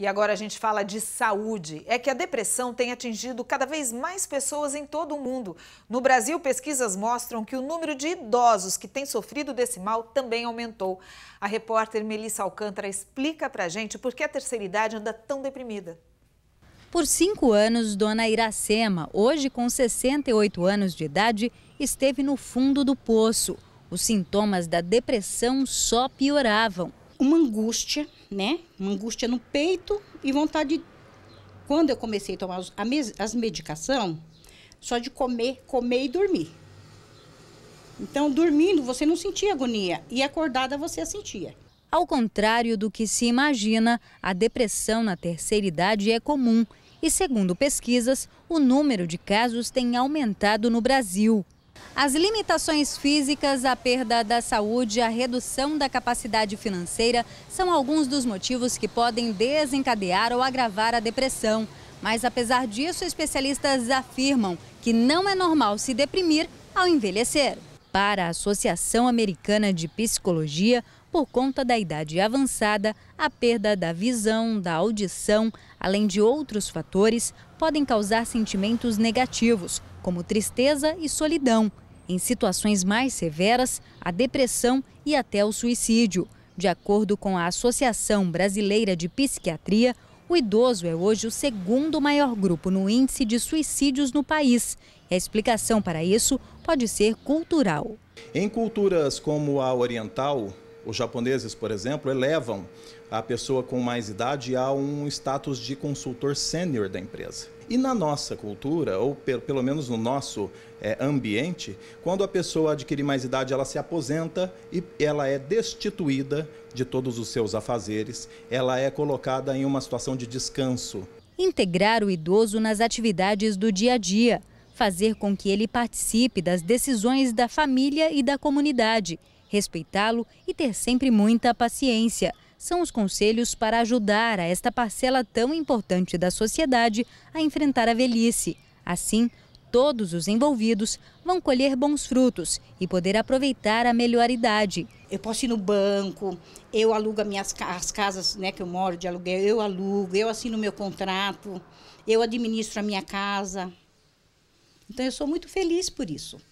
E agora a gente fala de saúde. É que a depressão tem atingido cada vez mais pessoas em todo o mundo. No Brasil, pesquisas mostram que o número de idosos que têm sofrido desse mal também aumentou. A repórter Melissa Alcântara explica pra gente por que a terceira idade anda tão deprimida. Por cinco anos, dona Iracema, hoje com 68 anos de idade, esteve no fundo do poço. Os sintomas da depressão só pioravam uma angústia, né? Uma angústia no peito e vontade de... Quando eu comecei a tomar as medicação, só de comer, comer e dormir. Então, dormindo, você não sentia agonia e acordada você a sentia. Ao contrário do que se imagina, a depressão na terceira idade é comum e, segundo pesquisas, o número de casos tem aumentado no Brasil. As limitações físicas, a perda da saúde, a redução da capacidade financeira são alguns dos motivos que podem desencadear ou agravar a depressão. Mas apesar disso, especialistas afirmam que não é normal se deprimir ao envelhecer para a Associação Americana de Psicologia por conta da idade avançada, a perda da visão, da audição, além de outros fatores, podem causar sentimentos negativos, como tristeza e solidão. Em situações mais severas, a depressão e até o suicídio. De acordo com a Associação Brasileira de Psiquiatria, o idoso é hoje o segundo maior grupo no índice de suicídios no país. E a explicação para isso pode ser cultural. Em culturas como a oriental, os japoneses, por exemplo, elevam a pessoa com mais idade a um status de consultor sênior da empresa. E na nossa cultura, ou pelo menos no nosso é, ambiente, quando a pessoa adquire mais idade, ela se aposenta e ela é destituída de todos os seus afazeres, ela é colocada em uma situação de descanso. Integrar o idoso nas atividades do dia a dia, fazer com que ele participe das decisões da família e da comunidade respeitá-lo e ter sempre muita paciência. São os conselhos para ajudar a esta parcela tão importante da sociedade a enfrentar a velhice. Assim, todos os envolvidos vão colher bons frutos e poder aproveitar a melhor idade. Eu posso ir no banco, eu alugo minhas, as casas né, que eu moro de aluguel, eu alugo, eu assino meu contrato, eu administro a minha casa. Então eu sou muito feliz por isso.